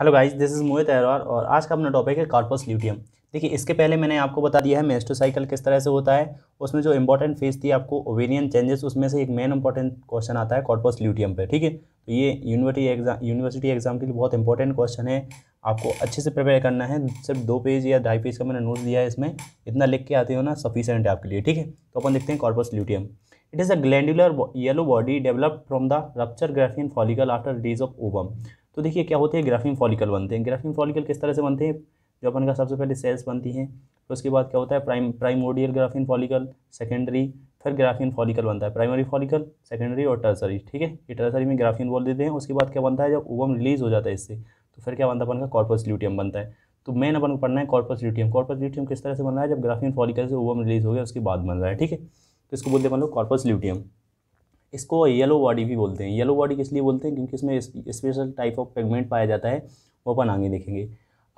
hello guys this is Mohit Ahirwar और आज का अपना टॉपिक है कार्पस ल्यूटियम देखिए इसके पहले मैंने आपको बता दिया है मेस्टोसाइकिल किस तरह से होता है उसमें जो इंपॉर्टेंट फेज थी आपको ओवेरियन चेंजेस उसमें से एक मेन इंपॉर्टेंट क्वेश्चन आता है कॉर्पस ल्यूटियम पे ठीक है तो ये यूनिवर्सिटी एग्जाम यूनिवर्सिटी एग्जाम के लिए बहुत इंपॉर्टेंट क्वेश्चन है आपको अच्छे से प्रिपेयर करना है सिर्फ दो पेज या ढाई पेज का मैंने नोट दिया है इसमें इतना लिख के आते हो ना सफिशेंट है आपके लिए ठीक है तो अपन देखते हैं corpus luteum it is a glandular yellow body develop from the rupture Graafian follicle after days of ovum तो देखिए क्या होते हैं ग्राफिन फॉलिकल बनते हैं ग्राफिन फॉलिकल किस तरह से बनते हैं जो अपन का सबसे पहले सेल्स बनती हैं फिर तो उसके बाद क्या होता है prime primordial Graafian follicle secondary फिर ग्राफिन फॉलिकल बनता है प्राइमरी फॉलिकल सेकेंडरी और टर्सरी ठीक है ये टर्सरी में ग्राफिन बोल देते हैं उसके बाद क्या बनता है जब ओवम रिलीज हो जाता है इससे तो फिर क्या बनता है अपन का कॉर्पस ल्यूटियम बनता है तो मेन अपन को पढ़ना है कॉर्पस ल्यूटियम कॉर्पस ल्यूटियम किस तरह से बन रहा है जब ग्राफिन फॉलिकल से ओवम रिलीज हो गया उसके बाद बन रहा है ठीक है तो इसको बोलते हैं अपन लोग कॉर्पस ल्यूटियम इसको येलो बॉडी भी बोलते हैं येलो बॉडी किस लिए बोलते हैं क्योंकि इसमें स्पेशल टाइप ऑफ पेगमेंट पाया जाता है वो अपन आगे देखेंगे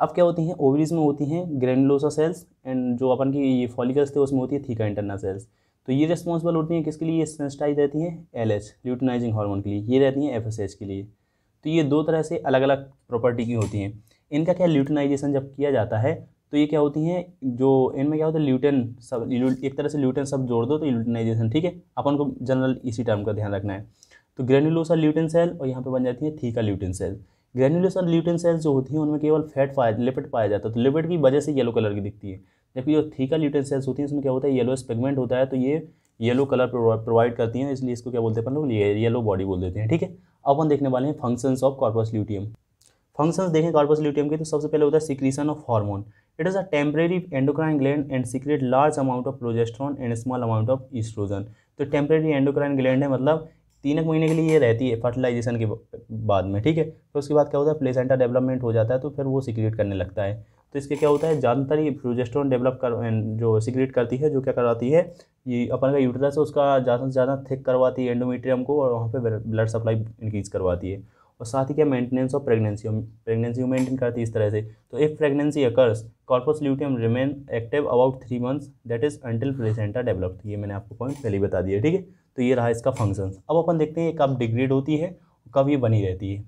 अब क्या होती हैं ओवरीज में होती हैं ग्रेनुलोसा सेल्स एंड जो अपन की ये फॉलिकल्स थे उसमें होती है थीका इंटरना सेल्स तो ये रिस्पॉन्सिबल होती हैं किसके लिए सेंसिटाइज रहती हैं एल एच ल्यूटनाइजिंग हार्मोन के लिए ये रहती हैं एफ एस एच के लिए तो ये दो तरह से अलग अलग प्रॉपर्टी की होती हैं इनका क्या ल्यूटनाइजेशन जब किया जाता है तो ये क्या होती हैं जो इनमें क्या होता है ल्यूटेन सब एक तरह से ल्यूटेन सब जोड़ दो तो ल्यूटनाइजेशन ठीक है अपन को जनरल इसी टर्म का ध्यान रखना है तो ग्रेनुलोसा ल्यूटेन सेल और यहाँ पे बन जाती है theca lutein cell granulosa lutein cells जो होती हैं उनमें केवल फैट पाया लिपिड पाया जाता है तो लिपिड की वजह से येलो कलर की दिखती है जबकि जो थीका ल्यूटेन सेल्स होती हैं उसमें क्या होता है येलो स्पेगमेंट होता है तो ये येलो कलर प्रोवाइड करती हैं इसलिए इसको क्या बोलते हैं अपन लोग येलो बॉडी बोल देते हैं ठीक है अब हम देखने वाले हैं functions of corpus luteum function देखें कार्पस ल्यूटियम के तो सबसे पहले होता है secretion of hormone it is a temporary endocrine gland and secrete large amount of progesterone and small amount of oestrogen तो टेम्परेरी एंडोक्राइन ग्लैंड है मतलब तीन एक महीने के लिए ये रहती है फर्टिलाइजेशन के बाद में ठीक है तो उसके बाद क्या होता है प्लेसेंटा डेवलपमेंट हो जाता है तो फिर वो सिक्रेट करने लगता है तो इसके क्या होता है ज़्यादातर ये प्रोजेस्ट्रॉन डेवलप कर जो सिक्रेट करती है जो क्या करवाती है ये अपन का यूटरस है उसका ज़्यादा से ज़्यादा थिक करवाती है एंडोमीट्रियम को और वहाँ पर ब्लड सप्लाई इंक्रीज़ करवाती है और साथ ही क्या maintenance of pregnancy pregnancy maintain करती है इस तरह से तो if pregnancy occurs corpus luteum remain active about three months that is until placenta developed ये मैंने आपको पॉइंट पहले बता दिया ठीक है तो ये रहा इसका फंक्शन अब अपन देखते हैं कब डिग्रेड होती है कब ये बनी रहती है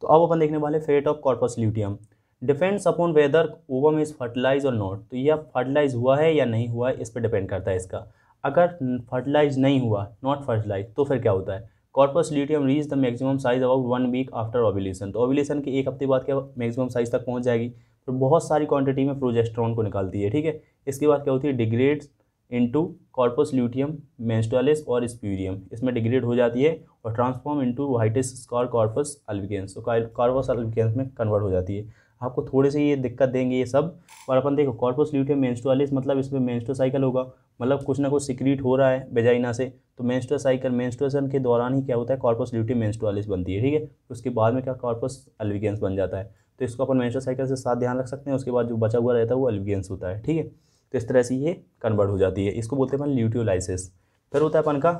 तो अब अपन देखने वाले fate of corpus luteum depends upon whether ovum is fertilize और नॉट तो यह फर्टिलाइज हुआ है या नहीं हुआ है इस पर डिपेंड करता है इसका अगर फर्टिलाइज नहीं हुआ नॉट फर्टिलाइज तो फिर क्या होता है corpus luteum reach the maximum size about one week after ovulation तो ओविलेशन के एक हफ्ते बाद क्या मैक्सिमम साइज तक पहुंच जाएगी तो बहुत सारी क्वांटिटी में प्रोजेस्ट्रॉन को निकालती है ठीक है इसके बाद क्या होती है degrade into corpus luteum menstrualis और स्प्यूरियम इसमें डिग्रेड हो जाती है और transform into whitish scar corpus albicans तो कॉर्पस अल्विकेंस में कन्वर्ट हो जाती है आपको थोड़े से ये दिक्कत देंगे ये सब और अपन देखो कॉर्पस ल्यूटियम मेंस्ट्रुअलिस मतलब इसमें मेंस्ट्रो साइकिल होगा मतलब कुछ ना कुछ सिक्रीट हो रहा है बेजाइना से तो मेंस्ट्रो साइकिल मेंस्ट्रुएशन के दौरान ही क्या होता है कॉर्पस ल्यूटियम मेंस्ट्रुअलिस बनती है ठीक है उसके बाद में क्या कॉर्पस अल्विगेंस बन जाता है तो इसको अपन मेंस्ट्रो साइकिल से साथ ध्यान रख सकते हैं उसके बाद जो बचा हुआ रहता है वो अल्विगेंस होता है ठीक है तो इस तरह से ये कन्वर्ट हो जाती है इसको बोलते हैं अपन ल्यूटियोलाइसिस फिर होता है अपन का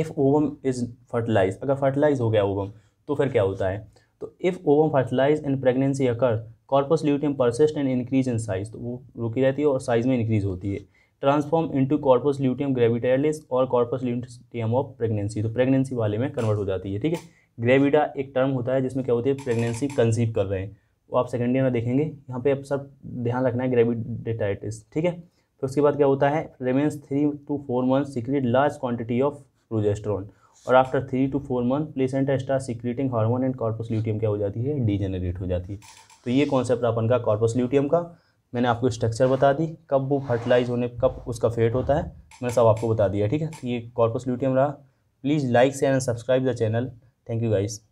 इफ़ ओवम इज़ फर्टिलाइज अगर फर्टिलाइज हो गया ओवम तो फिर क्या होता है तो if ovum fertilize and pregnancy occur corpus luteum persist and increase in size तो वो रुकी रहती है और साइज में इंक्रीज होती है transform into corpus luteum graviditatis और कॉर्पस ल्यूटियम ऑफ प्रेगनेंसी तो प्रेगनेंसी वाले में कन्वर्ट हो जाती है ठीक है ग्रेविडा एक टर्म होता है जिसमें क्या होती है प्रेगनेंसी कंसीव कर रहे हैं वो आप सेकेंड ईयर में देखेंगे यहाँ पे आप सब ध्यान रखना है ग्रेविडेटाइटिस ठीक है फिर तो उसके बाद क्या होता है remains three to four month secrete large quantity of progesterone और after three to four month placenta start secreting hormone and corpus luteum क्या हो जाती है डीजेनरेट हो जाती है तो ये कॉन्सेप्ट अपन का कॉर्पस ल्यूटियम का मैंने आपको स्ट्रक्चर बता दी कब वो फर्टिलाइज होने कब उसका फेट होता है मैंने सब आपको बता दिया ठीक है तो ये कॉर्पस ल्यूटियम रहा please like share and subscribe the channel thank you guys